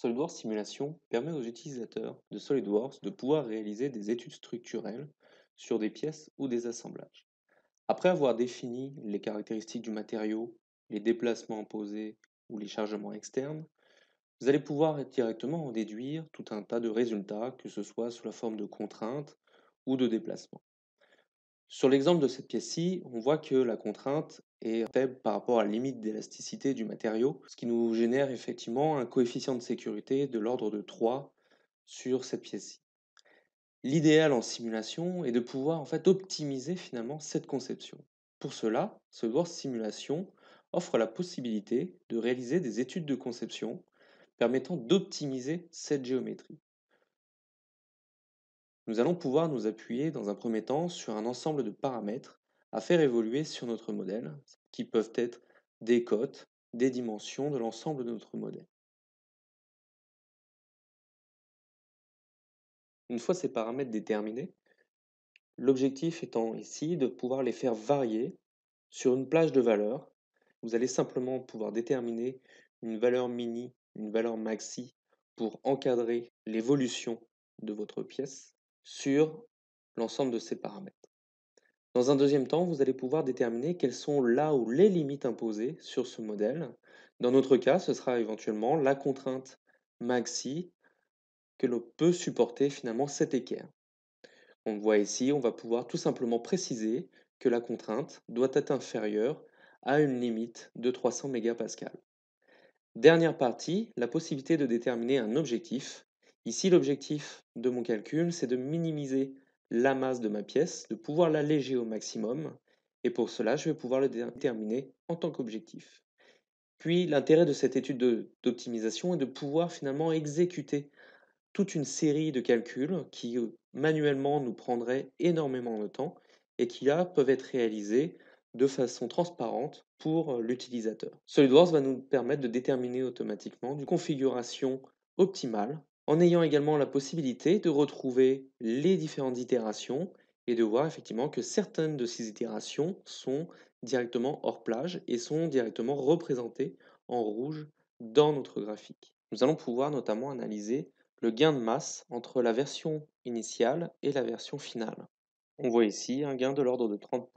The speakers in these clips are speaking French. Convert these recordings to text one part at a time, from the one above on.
SolidWorks Simulation permet aux utilisateurs de SolidWorks de pouvoir réaliser des études structurelles sur des pièces ou des assemblages. Après avoir défini les caractéristiques du matériau, les déplacements imposés ou les chargements externes, vous allez pouvoir directement en déduire tout un tas de résultats, que ce soit sous la forme de contraintes ou de déplacements. Sur l'exemple de cette pièce-ci, on voit que la contrainte est faible par rapport à la limite d'élasticité du matériau, ce qui nous génère effectivement un coefficient de sécurité de l'ordre de 3 sur cette pièce-ci. L'idéal en simulation est de pouvoir en fait optimiser finalement cette conception. Pour cela, ce board simulation offre la possibilité de réaliser des études de conception permettant d'optimiser cette géométrie nous allons pouvoir nous appuyer dans un premier temps sur un ensemble de paramètres à faire évoluer sur notre modèle, qui peuvent être des cotes, des dimensions de l'ensemble de notre modèle. Une fois ces paramètres déterminés, l'objectif étant ici de pouvoir les faire varier sur une plage de valeurs. Vous allez simplement pouvoir déterminer une valeur mini, une valeur maxi pour encadrer l'évolution de votre pièce sur l'ensemble de ces paramètres. Dans un deuxième temps, vous allez pouvoir déterminer quelles sont là ou les limites imposées sur ce modèle. Dans notre cas, ce sera éventuellement la contrainte maxi que l'on peut supporter finalement cet équerre. On voit ici, on va pouvoir tout simplement préciser que la contrainte doit être inférieure à une limite de 300 MPa. Dernière partie, la possibilité de déterminer un objectif Ici, l'objectif de mon calcul, c'est de minimiser la masse de ma pièce, de pouvoir l'alléger au maximum, et pour cela, je vais pouvoir le déterminer en tant qu'objectif. Puis, l'intérêt de cette étude d'optimisation est de pouvoir finalement exécuter toute une série de calculs qui euh, manuellement nous prendraient énormément de temps et qui là peuvent être réalisés de façon transparente pour euh, l'utilisateur. SolidWorks va nous permettre de déterminer automatiquement une configuration optimale en ayant également la possibilité de retrouver les différentes itérations et de voir effectivement que certaines de ces itérations sont directement hors plage et sont directement représentées en rouge dans notre graphique. Nous allons pouvoir notamment analyser le gain de masse entre la version initiale et la version finale. On voit ici un gain de l'ordre de 30%.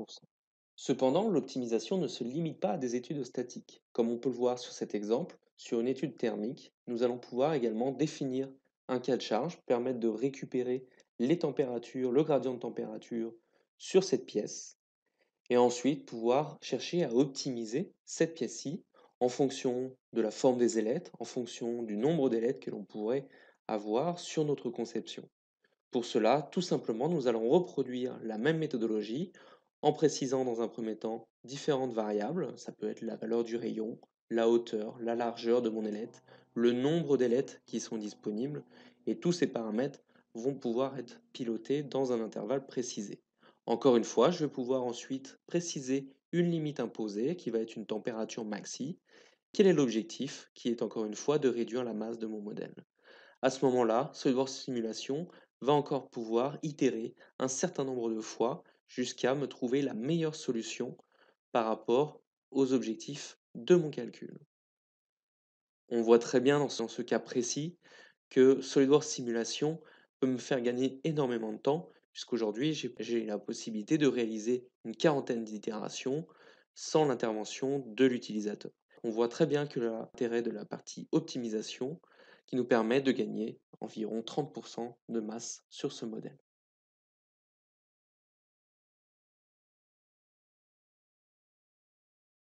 Cependant, l'optimisation ne se limite pas à des études statiques. Comme on peut le voir sur cet exemple, sur une étude thermique, nous allons pouvoir également définir un cas de charge, permettre de récupérer les températures, le gradient de température sur cette pièce, et ensuite pouvoir chercher à optimiser cette pièce-ci en fonction de la forme des ailettes, en fonction du nombre d'ailettes que l'on pourrait avoir sur notre conception. Pour cela, tout simplement, nous allons reproduire la même méthodologie en précisant dans un premier temps différentes variables, ça peut être la valeur du rayon, la hauteur, la largeur de mon ailette, le nombre d'ailettes qui sont disponibles, et tous ces paramètres vont pouvoir être pilotés dans un intervalle précisé. Encore une fois, je vais pouvoir ensuite préciser une limite imposée qui va être une température maxi. Quel est l'objectif qui est encore une fois de réduire la masse de mon modèle À ce moment-là, ce SolidWorks Simulation va encore pouvoir itérer un certain nombre de fois jusqu'à me trouver la meilleure solution par rapport aux objectifs de mon calcul. On voit très bien dans ce, cas précis que SolidWorks Simulation peut me faire gagner énormément de temps, puisqu'aujourd'hui j'ai la possibilité de réaliser une quarantaine d'itérations sans l'intervention de l'utilisateur. On voit très bien que l'intérêt de la partie optimisation qui nous permet de gagner environ 30% de masse sur ce modèle.